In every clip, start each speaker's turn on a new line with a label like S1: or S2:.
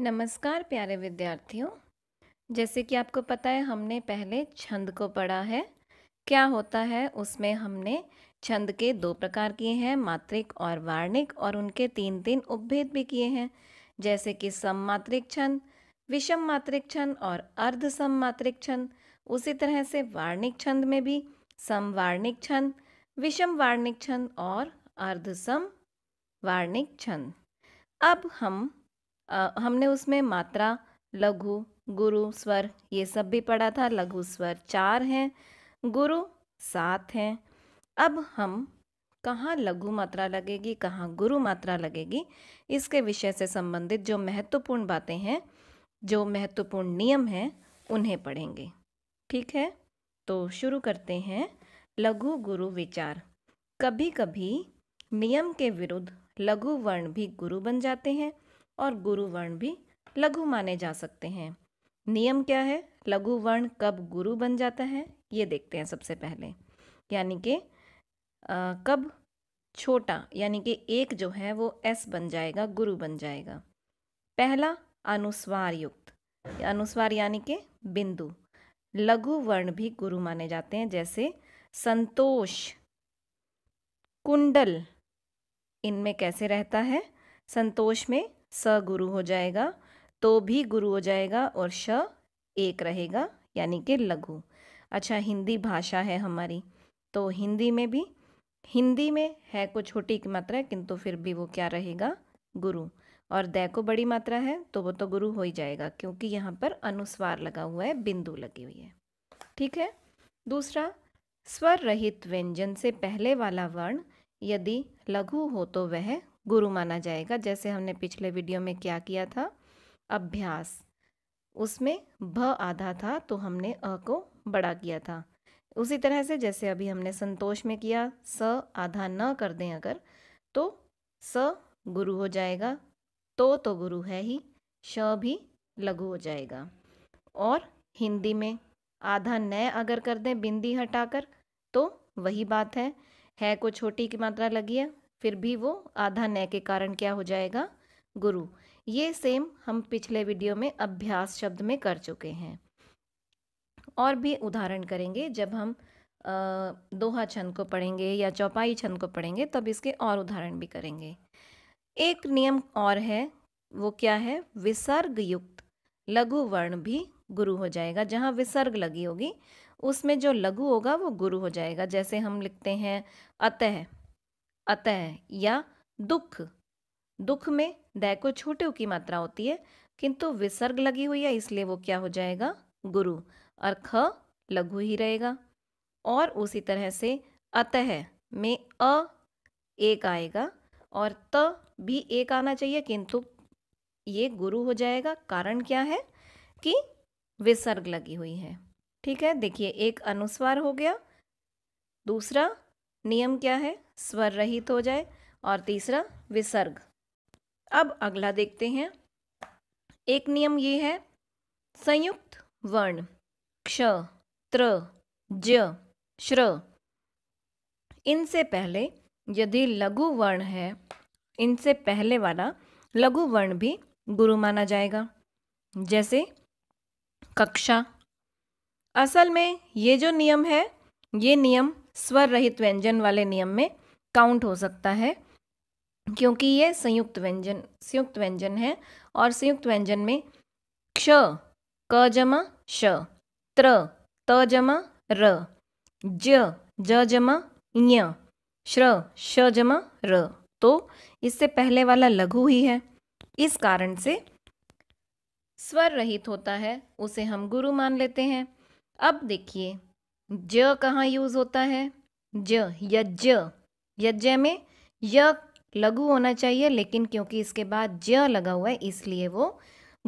S1: नमस्कार प्यारे विद्यार्थियों जैसे कि आपको पता है हमने पहले छंद को पढ़ा है क्या होता है उसमें हमने छंद के दो प्रकार किए हैं मात्रिक और वार्णिक और उनके तीन तीन उपभेद भी किए हैं जैसे कि सममात्रिक छंद विषम मात्रिक छंद और अर्ध सममात्रिक छंद उसी तरह से वार्णिक छंद में भी समवार्णिक छंद विषम वार्णिक छंद और अर्ध सम वार्णिक छंद अब हम हमने उसमें मात्रा लघु गुरु स्वर ये सब भी पढ़ा था लघु स्वर चार हैं गुरु सात हैं अब हम कहाँ लघु मात्रा लगेगी कहाँ गुरु मात्रा लगेगी इसके विषय से संबंधित जो महत्वपूर्ण बातें हैं जो महत्वपूर्ण नियम हैं उन्हें पढ़ेंगे ठीक है तो शुरू करते हैं लघु गुरु विचार कभी कभी नियम के विरुद्ध लघु वर्ण भी गुरु बन जाते हैं और गुरु वर्ण भी लघु माने जा सकते हैं नियम क्या है लघु वर्ण कब गुरु बन जाता है ये देखते हैं सबसे पहले यानी कि कब छोटा यानी कि एक जो है वो एस बन जाएगा गुरु बन जाएगा पहला अनुस्वार युक्त अनुस्वार यानी कि बिंदु लघु वर्ण भी गुरु माने जाते हैं जैसे संतोष कुंडल इनमें कैसे रहता है संतोष में स गुरु हो जाएगा तो भी गुरु हो जाएगा और श एक रहेगा यानी कि लघु अच्छा हिंदी भाषा है हमारी तो हिंदी में भी हिंदी में है कुछ छोटी मात्रा किंतु फिर भी वो क्या रहेगा गुरु और दै को बड़ी मात्रा है तो वो तो गुरु हो ही जाएगा क्योंकि यहाँ पर अनुस्वार लगा हुआ है बिंदु लगी हुई है ठीक है दूसरा स्वर रहित व्यंजन से पहले वाला वर्ण यदि लघु हो तो वह गुरु माना जाएगा जैसे हमने पिछले वीडियो में क्या किया था अभ्यास उसमें भ आधा था तो हमने अ को बड़ा किया था उसी तरह से जैसे अभी हमने संतोष में किया स आधा न कर दें अगर तो स गुरु हो जाएगा तो तो गुरु है ही श भी लघु हो जाएगा और हिंदी में आधा न अगर कर दें बिंदी हटाकर तो वही बात है है को छोटी की मात्रा लगी है फिर भी वो आधा न के कारण क्या हो जाएगा गुरु ये सेम हम पिछले वीडियो में अभ्यास शब्द में कर चुके हैं और भी उदाहरण करेंगे जब हम दोहा छंद को पढ़ेंगे या चौपाई छंद को पढ़ेंगे तब इसके और उदाहरण भी करेंगे एक नियम और है वो क्या है विसर्ग युक्त लघु वर्ण भी गुरु हो जाएगा जहाँ विसर्ग लगी होगी उसमें जो लघु होगा वो गुरु हो जाएगा जैसे हम लिखते हैं अतः अतः या दुख दुख में दय को छोटे की मात्रा होती है किंतु विसर्ग लगी हुई है इसलिए वो क्या हो जाएगा गुरु और ख लघु ही रहेगा और उसी तरह से अतः में अ एक आएगा और त भी एक आना चाहिए किंतु ये गुरु हो जाएगा कारण क्या है कि विसर्ग लगी हुई है ठीक है देखिए एक अनुस्वार हो गया दूसरा नियम क्या है स्वर रहित हो जाए और तीसरा विसर्ग अब अगला देखते हैं एक नियम ये है संयुक्त वर्ण क्ष त्र ज श्र इनसे पहले यदि लघु वर्ण है इनसे पहले वाला लघु वर्ण भी गुरु माना जाएगा जैसे कक्षा असल में ये जो नियम है ये नियम स्वर रहित व्यंजन वाले नियम में काउंट हो सकता है क्योंकि ये संयुक्त व्यंजन संयुक्त व्यंजन है और संयुक्त व्यंजन में क्ष क जमा श त्र त जमा र ज ज जमा ञ श्र श जमा र तो इससे पहले वाला लघु ही है इस कारण से स्वर रहित होता है उसे हम गुरु मान लेते हैं अब देखिए ज कहाँ यूज़ होता है ज यज्ञ यज्ञ में य लघु होना चाहिए लेकिन क्योंकि इसके बाद ज लगा हुआ है इसलिए वो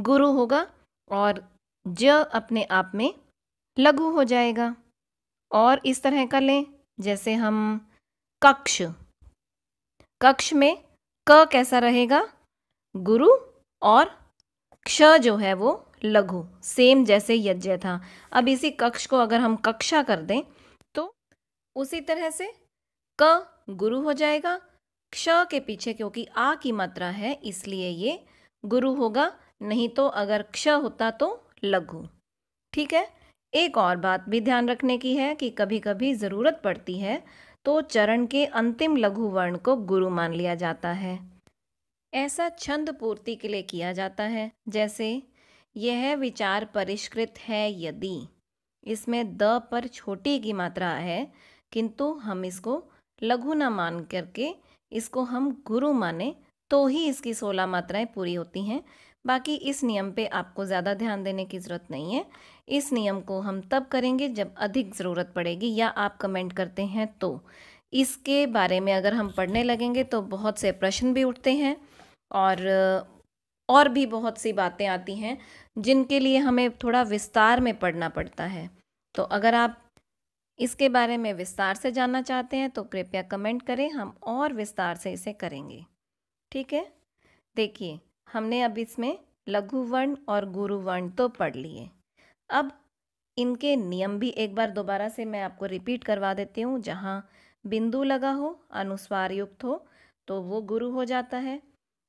S1: गुरु होगा और ज अपने आप में लघु हो जाएगा और इस तरह का लें जैसे हम कक्ष कक्ष में क कैसा रहेगा गुरु और क्ष जो है वो लघु सेम जैसे यज्ञ था अब इसी कक्ष को अगर हम कक्षा कर दें तो उसी तरह से क गुरु हो जाएगा क्ष के पीछे क्योंकि आ की मात्रा है इसलिए ये गुरु होगा नहीं तो अगर क्ष होता तो लघु ठीक है एक और बात भी ध्यान रखने की है कि कभी कभी ज़रूरत पड़ती है तो चरण के अंतिम लघु वर्ण को गुरु मान लिया जाता है ऐसा छंद पूर्ति के लिए किया जाता है जैसे यह विचार परिष्कृत है यदि इसमें द पर छोटी की मात्रा है किंतु हम इसको लघु न मान करके इसको हम गुरु माने तो ही इसकी सोलह मात्राएं पूरी होती हैं बाकी इस नियम पे आपको ज़्यादा ध्यान देने की ज़रूरत नहीं है इस नियम को हम तब करेंगे जब अधिक ज़रूरत पड़ेगी या आप कमेंट करते हैं तो इसके बारे में अगर हम पढ़ने लगेंगे तो बहुत से प्रश्न भी उठते हैं और और भी बहुत सी बातें आती हैं जिनके लिए हमें थोड़ा विस्तार में पढ़ना पड़ता है तो अगर आप इसके बारे में विस्तार से जानना चाहते हैं तो कृपया कमेंट करें हम और विस्तार से इसे करेंगे ठीक है देखिए हमने अब इसमें लघु वर्ण और गुरु वर्ण तो पढ़ लिए अब इनके नियम भी एक बार दोबारा से मैं आपको रिपीट करवा देती हूँ जहाँ बिंदु लगा हो अनुस्वार युक्त हो तो वो गुरु हो जाता है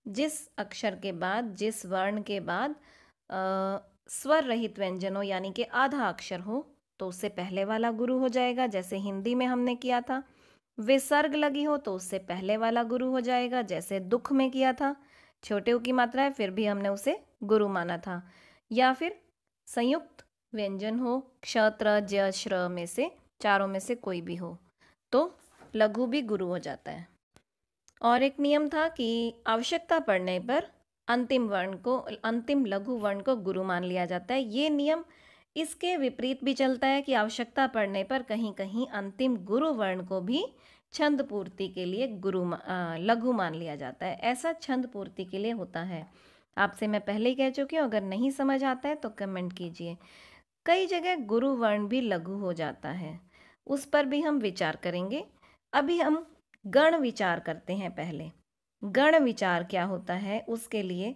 S1: जिस अक्षर के बाद जिस वर्ण के बाद आ, स्वर रहित व्यंजन हो यानी कि आधा अक्षर हो तो उससे पहले वाला गुरु हो जाएगा जैसे हिंदी में हमने किया था विसर्ग लगी हो तो उससे पहले वाला गुरु हो जाएगा जैसे दुख में किया था छोटे ऊ की मात्रा है फिर भी हमने उसे गुरु माना था या फिर संयुक्त व्यंजन हो क्षत्र ज श्र में से चारों में से कोई भी हो तो लघु भी गुरु हो जाता है और एक नियम था कि आवश्यकता पड़ने पर अंतिम वर्ण को अंतिम लघु वर्ण को गुरु मान लिया जाता है ये नियम इसके विपरीत भी चलता है कि आवश्यकता पड़ने पर कहीं कहीं अंतिम गुरु वर्ण को भी छंद पूर्ति के लिए गुरु लघु मान लिया जाता है ऐसा छंद पूर्ति के लिए होता है आपसे मैं पहले ही कह चुकी हूँ अगर नहीं समझ आता है तो कमेंट कीजिए कई जगह गुरु वर्ण भी लघु हो जाता है उस पर भी हम विचार करेंगे अभी हम गण विचार करते हैं पहले गण विचार क्या होता है उसके लिए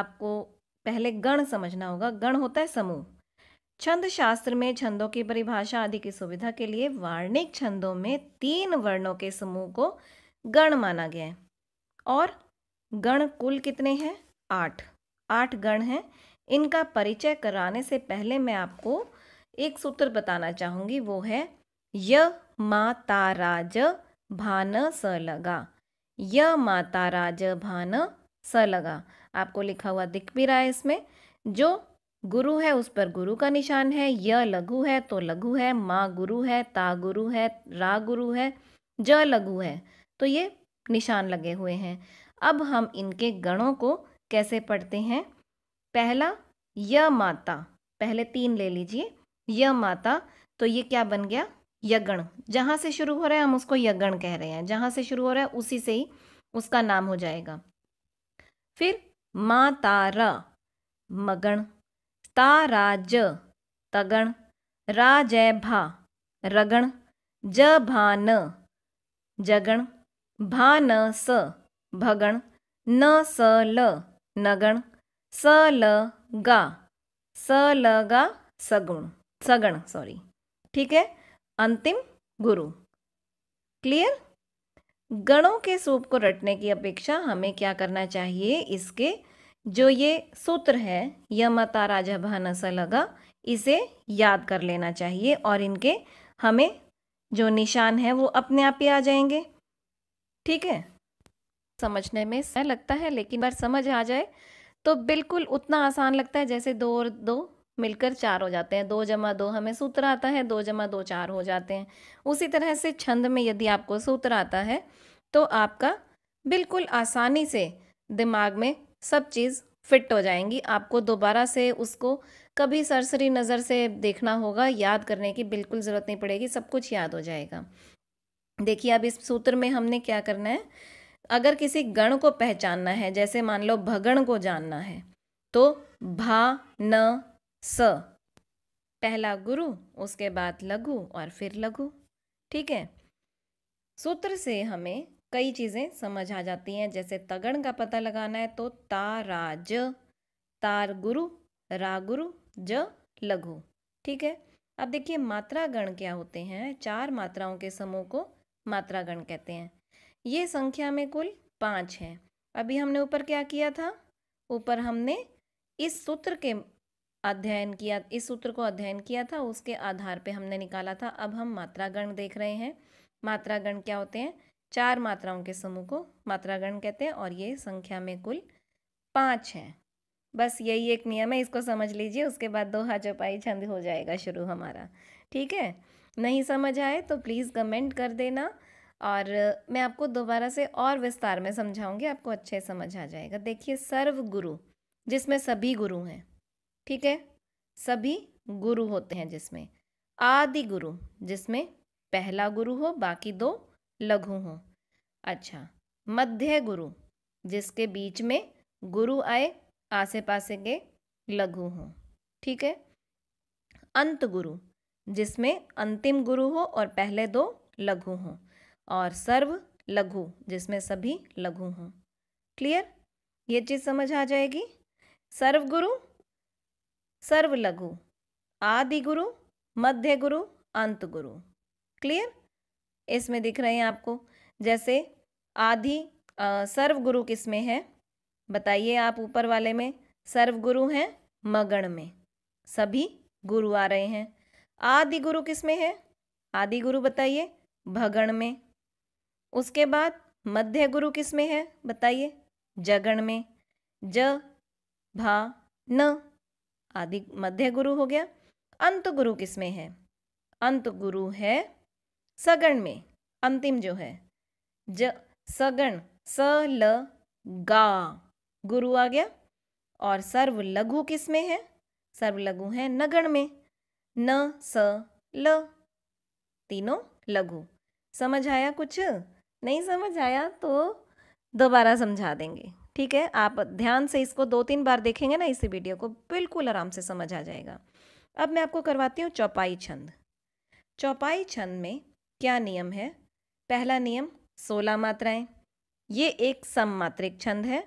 S1: आपको पहले गण समझना होगा गण होता है समूह छंद शास्त्र में छंदों की परिभाषा आदि की सुविधा के लिए वार्णिक छंदों में तीन वर्णों के समूह को गण माना गया है और गण कुल कितने हैं आठ आठ गण हैं इनका परिचय कराने से पहले मैं आपको एक सूत्र बताना चाहूँगी वो है य मा ताराज भान स लगा य माता राज भान स लगा आपको लिखा हुआ दिख भी रहा है इसमें जो गुरु है उस पर गुरु का निशान है य लघु है तो लघु है माँ गुरु है ता गुरु है रा गुरु है ज लघु है तो ये निशान लगे हुए हैं अब हम इनके गणों को कैसे पढ़ते हैं पहला य माता पहले तीन ले लीजिए य माता तो ये क्या बन गया यज्ञ जहाँ से शुरू हो रहा है हम उसको यज्ञ कह रहे हैं जहाँ से शुरू हो रहा है उसी से ही उसका नाम हो जाएगा फिर माँ तारा मगण ताराज तगण राजय भा रगण ज भान जगण भान स भगण न स ल नगण स ल गा स ल गा सगुण सगण सॉरी ठीक है अंतिम गुरु क्लियर गणों के सूप को रटने की अपेक्षा हमें क्या करना चाहिए इसके जो ये सूत्र है यमता राजा भानस लगा इसे याद कर लेना चाहिए और इनके हमें जो निशान है वो अपने आप ही आ जाएंगे ठीक है समझने में समय लगता है लेकिन बार समझ आ जाए तो बिल्कुल उतना आसान लगता है जैसे दो और दो मिलकर चार हो जाते हैं दो जमा दो हमें सूत्र आता है दो जमा दो चार हो जाते हैं उसी तरह से छंद में यदि आपको सूत्र आता है तो आपका बिल्कुल आसानी से दिमाग में सब चीज़ फिट हो जाएंगी आपको दोबारा से उसको कभी सरसरी नज़र से देखना होगा याद करने की बिल्कुल ज़रूरत नहीं पड़ेगी सब कुछ याद हो जाएगा देखिए अब इस सूत्र में हमने क्या करना है अगर किसी गण को पहचानना है जैसे मान लो भगण को जानना है तो भा न स पहला गुरु उसके बाद लघु और फिर लघु ठीक है सूत्र से हमें कई चीज़ें समझ आ जाती हैं जैसे तगण का पता लगाना है तो तारा ज तार गुरु रा गुरु ज लघु ठीक है अब देखिए मात्रा गण क्या होते हैं चार मात्राओं के समूह को मात्रा गण कहते हैं ये संख्या में कुल पाँच हैं अभी हमने ऊपर क्या किया था ऊपर हमने इस सूत्र के अध्ययन किया इस सूत्र को अध्ययन किया था उसके आधार पे हमने निकाला था अब हम मात्रा गण देख रहे हैं मात्रा गण क्या होते हैं चार मात्राओं के समूह को मात्रा गण कहते हैं और ये संख्या में कुल पाँच हैं बस यही एक नियम है इसको समझ लीजिए उसके बाद दोहा चौपाई छंद हो जाएगा शुरू हमारा ठीक है नहीं समझ आए तो प्लीज़ कमेंट कर देना और मैं आपको दोबारा से और विस्तार में समझाऊंगी आपको अच्छे समझ आ जाएगा देखिए सर्व गुरु जिसमें सभी गुरु हैं ठीक है सभी गुरु होते हैं जिसमें आदि गुरु जिसमें पहला गुरु हो बाकी दो लघु हो अच्छा मध्य गुरु जिसके बीच में गुरु आए आसे पासे के लघु हों ठीक है अंत गुरु जिसमें अंतिम गुरु हो और पहले दो लघु हों और सर्व लघु जिसमें सभी लघु हों क्लियर ये चीज़ समझ आ जाएगी सर्व गुरु सर्व लघु आदि गुरु मध्य गुरु अंत गुरु क्लियर इसमें दिख रहे हैं आपको जैसे आदि सर्व गुरु किस में है बताइए आप ऊपर वाले में सर्व गुरु हैं मगण में सभी गुरु आ रहे हैं आदि गुरु किस में है आदि गुरु बताइए भगण में उसके बाद मध्य गुरु किस में है बताइए जगण में ज भा न आदि मध्य गुरु हो गया अंत गुरु किस में है अंत गुरु है सगण में अंतिम जो है ज सगण स ल गा गुरु आ गया और सर्व लघु किस में है सर्व लघु है नगण में न स ल तीनों लघु समझ आया कुछ नहीं समझ आया तो दोबारा समझा देंगे ठीक है आप ध्यान से इसको दो तीन बार देखेंगे ना इसी वीडियो को बिल्कुल आराम से समझ आ जाएगा अब मैं आपको करवाती हूँ चौपाई छंद चौपाई छंद में क्या नियम है पहला नियम सोलह मात्राएं ये एक सम मात्रिक छंद है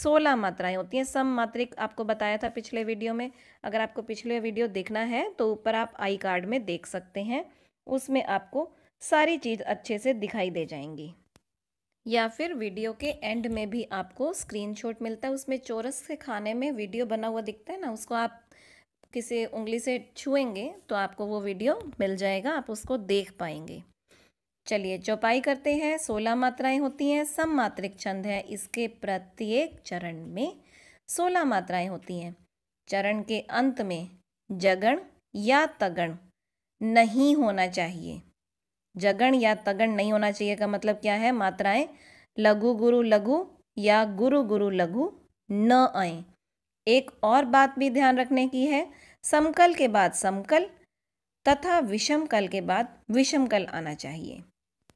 S1: सोलह मात्राएं होती हैं सम मात्रिक आपको बताया था पिछले वीडियो में अगर आपको पिछले वीडियो देखना है तो ऊपर आप आई कार्ड में देख सकते हैं उसमें आपको सारी चीज़ अच्छे से दिखाई दे जाएंगी या फिर वीडियो के एंड में भी आपको स्क्रीनशॉट मिलता है उसमें चोरस के खाने में वीडियो बना हुआ दिखता है ना उसको आप किसी उंगली से छुएंगे तो आपको वो वीडियो मिल जाएगा आप उसको देख पाएंगे चलिए चौपाई करते हैं सोलह मात्राएं होती हैं सम मात्रिक छंद है इसके प्रत्येक चरण में सोलह मात्राएं होती हैं चरण के अंत में जगण या तगण नहीं होना चाहिए जगण या तगण नहीं होना चाहिए का मतलब क्या है मात्राएं लघु गुरु लघु या गुरु गुरु लघु न आए एक और बात भी ध्यान रखने की है समकल के बाद समकल तथा विषमकल के बाद विषमकल आना चाहिए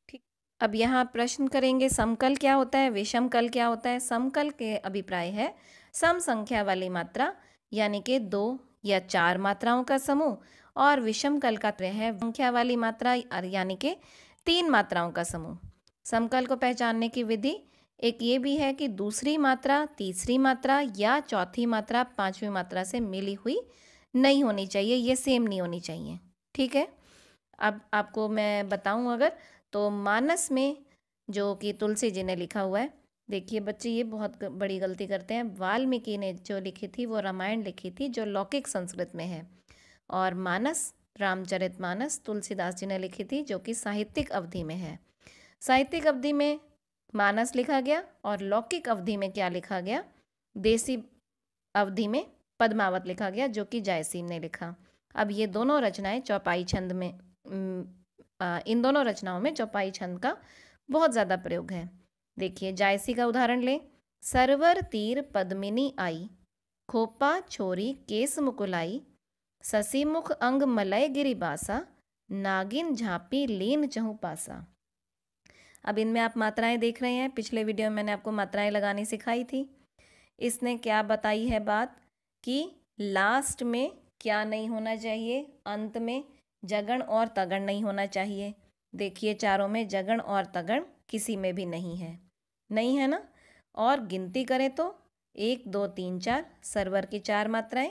S1: ठीक अब यहाँ प्रश्न करेंगे समकल क्या होता है विषमकल क्या होता है समकल के अभिप्राय है सम संख्या वाली मात्रा यानी कि दो या चार मात्राओं का समूह और विषम कल का है संख्या वाली मात्रा यानी कि तीन मात्राओं का समूह समकल को पहचानने की विधि एक ये भी है कि दूसरी मात्रा तीसरी मात्रा या चौथी मात्रा पांचवी मात्रा से मिली हुई नहीं होनी चाहिए ये सेम नहीं होनी चाहिए ठीक है अब आपको मैं बताऊं अगर तो मानस में जो कि तुलसी जी ने लिखा हुआ है देखिए बच्चे ये बहुत बड़ी गलती करते हैं वाल्मीकि ने जो लिखी थी वो रामायण लिखी थी जो लौकिक संस्कृत में है और मानस रामचरित मानस तुलसीदास जी ने लिखी थी जो कि साहित्यिक अवधि में है साहित्यिक अवधि में मानस लिखा गया और लौकिक अवधि में क्या लिखा गया देसी अवधि में पद्मावत लिखा गया जो कि जायसीम ने लिखा अब ये दोनों रचनाएं चौपाई छंद में इन दोनों रचनाओं में चौपाई छंद का बहुत ज़्यादा प्रयोग है देखिए जायसी का उदाहरण लें सरवर तीर पद्मिनी आई खोपा छोरी केस मुकुलाई ससीमुख अंग मलय गिरिबासा नागिन झापी लीन चहु पासा अब इनमें आप मात्राएं देख रहे हैं पिछले वीडियो में मैंने आपको मात्राएं लगानी सिखाई थी इसने क्या बताई है बात कि लास्ट में क्या नहीं होना चाहिए अंत में जगण और तगण नहीं होना चाहिए देखिए चारों में जगण और तगण किसी में भी नहीं है नहीं है ना और गिनती करें तो एक दो तीन चार सर्वर की चार मात्राएं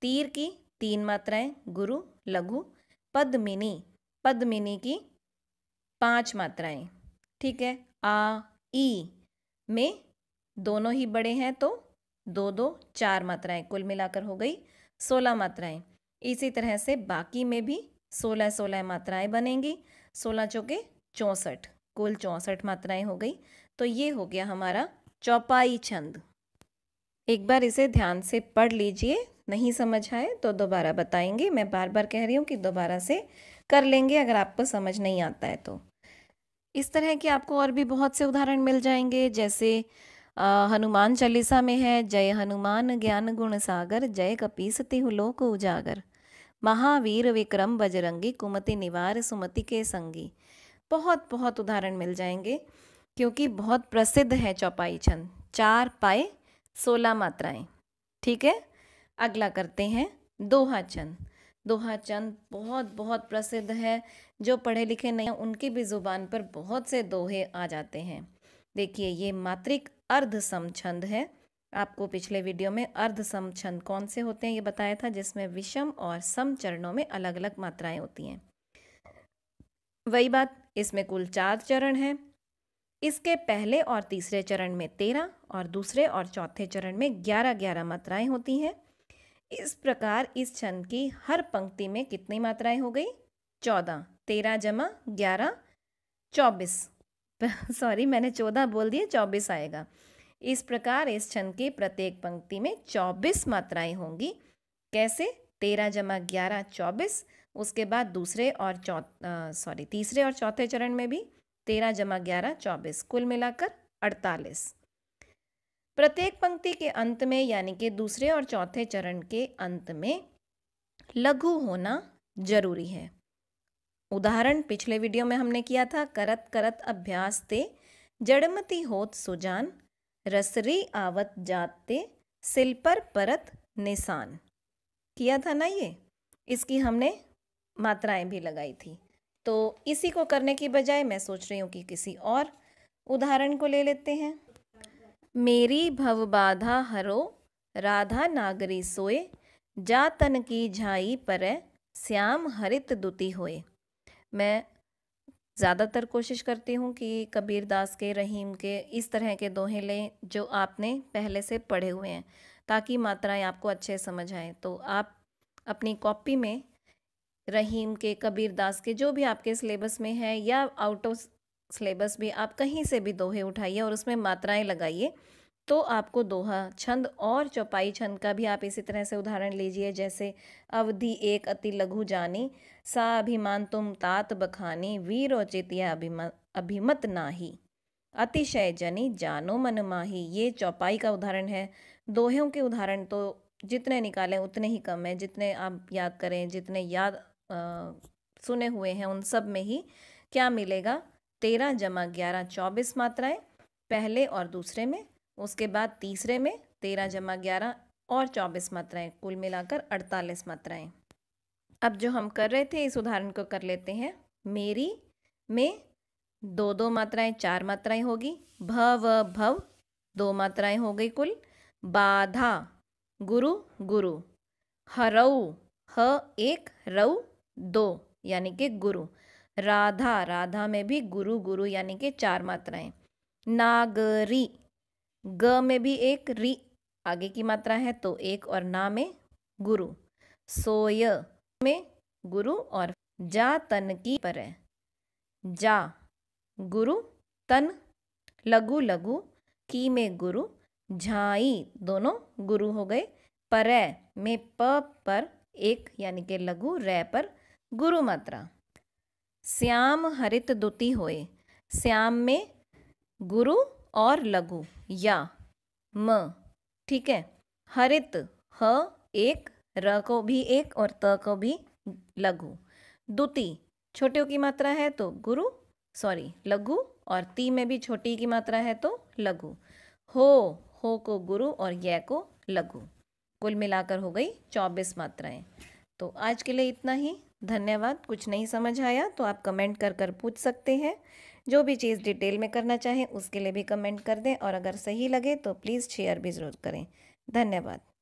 S1: तीर की तीन मात्राएं गुरु लघु पद्मिनी पद्मिनी की पांच मात्राएं ठीक है आ ई में दोनों ही बड़े हैं तो दो दो चार मात्राएं कुल मिलाकर हो गई सोलह मात्राएं इसी तरह से बाकी में भी सोलह सोलह मात्राएं बनेंगी सोलह चौके चौंसठ कुल चौंसठ मात्राएं हो गई तो ये हो गया हमारा चौपाई छंद एक बार इसे ध्यान से पढ़ लीजिए नहीं समझ आए तो दोबारा बताएंगे मैं बार बार कह रही हूँ कि दोबारा से कर लेंगे अगर आपको समझ नहीं आता है तो इस तरह के आपको और भी बहुत से उदाहरण मिल जाएंगे जैसे आ, हनुमान चालीसा में है जय हनुमान ज्ञान गुण सागर जय कपीस तिहु उजागर महावीर विक्रम बजरंगी कुमति निवार सुमति के संगी बहुत बहुत उदाहरण मिल जाएंगे क्योंकि बहुत प्रसिद्ध है चौपाई छंद चार पाए सोलह मात्राएं ठीक है अगला करते हैं दोहा चंद दोहा चंद बहुत बहुत प्रसिद्ध है जो पढ़े लिखे नहीं हैं उनकी भी ज़ुबान पर बहुत से दोहे आ जाते हैं देखिए ये मात्रिक अर्ध सम छंद है आपको पिछले वीडियो में अर्ध सम छंद कौन से होते हैं ये बताया था जिसमें विषम और सम चरणों में अलग अलग मात्राएं होती हैं वही बात इसमें कुल चार चरण हैं इसके पहले और तीसरे चरण में तेरह और दूसरे और चौथे चरण में ग्यारह ग्यारह मात्राएं होती हैं इस प्रकार इस छंद की हर पंक्ति में कितनी मात्राएं हो गई चौदह तेरह जमा ग्यारह चौबीस सॉरी मैंने चौदह बोल दिए चौबीस आएगा इस प्रकार इस छंद की प्रत्येक पंक्ति में चौबीस मात्राएं होंगी कैसे तेरह जमा ग्यारह चौबीस उसके बाद दूसरे और चौ सॉरी तीसरे और चौथे चरण में भी तेरह जमा ग्यारह चौबीस कुल मिलाकर अड़तालीस प्रत्येक पंक्ति के अंत में यानी कि दूसरे और चौथे चरण के अंत में लघु होना जरूरी है उदाहरण पिछले वीडियो में हमने किया था करत करत अभ्यास ते जड़मती होत सुजान रसरी आवत जाते सिल पर परत निशान किया था ना ये इसकी हमने मात्राएं भी लगाई थी तो इसी को करने की बजाय मैं सोच रही हूँ कि किसी और उदाहरण को ले लेते हैं मेरी भवबाधा हरो राधा नागरी सोए जा तन की झाई पर श्याम हरित दुति होए मैं ज़्यादातर कोशिश करती हूँ कि कबीर दास के रहीम के इस तरह के दोहे लें जो आपने पहले से पढ़े हुए हैं ताकि मात्राएं आपको अच्छे समझ आएँ तो आप अपनी कॉपी में रहीम के कबीर दास के जो भी आपके सिलेबस में है या आउट ऑफ सिलेबस भी आप कहीं से भी दोहे उठाइए और उसमें मात्राएं लगाइए तो आपको दोहा छंद और चौपाई छंद का भी आप इसी तरह से उदाहरण लीजिए जैसे अवधि एक अति लघु जानी सा अभिमान तुम तात बखानी औचित या अभिमा अभिमत नाही अतिशय जनी जानो मन माही ये चौपाई का उदाहरण है दोहों के उदाहरण तो जितने निकालें उतने ही कम हैं जितने आप याद करें जितने याद सुने हुए हैं उन सब में ही क्या मिलेगा तेरह जमा ग्यारह चौबीस मात्राएं पहले और दूसरे में उसके बाद तीसरे में तेरह जमा ग्यारह और चौबीस मात्राएं कुल मिलाकर अड़तालीस मात्राएं अब जो हम कर रहे थे इस उदाहरण को कर लेते हैं मेरी में दो दो मात्राएं चार मात्राएं होगी भ व भव दो मात्राएं हो गई कुल बाधा गुरु गुरु हरऊ ह एक रऊ दो यानी कि गुरु राधा राधा में भी गुरु गुरु यानी कि चार मात्राएं नागरी ग में भी एक री आगे की मात्रा है तो एक और ना में गुरु सोय में गुरु और जा तन की पर है जा गुरु तन लघु लघु की में गुरु झाई दोनों गुरु हो गए पर में प पर एक यानी के लघु र पर गुरु मात्रा श्याम हरित दुति होए श्याम में गुरु और लघु या म ठीक है हरित ह एक र को भी एक और त को भी लघु दुति छोटे की मात्रा है तो गुरु सॉरी लघु और ती में भी छोटी की मात्रा है तो लघु हो हो को गुरु और य को लघु कुल मिलाकर हो गई चौबीस मात्राएं तो आज के लिए इतना ही धन्यवाद कुछ नहीं समझ आया तो आप कमेंट कर कर पूछ सकते हैं जो भी चीज़ डिटेल में करना चाहें उसके लिए भी कमेंट कर दें और अगर सही लगे तो प्लीज़ शेयर भी ज़रूर करें धन्यवाद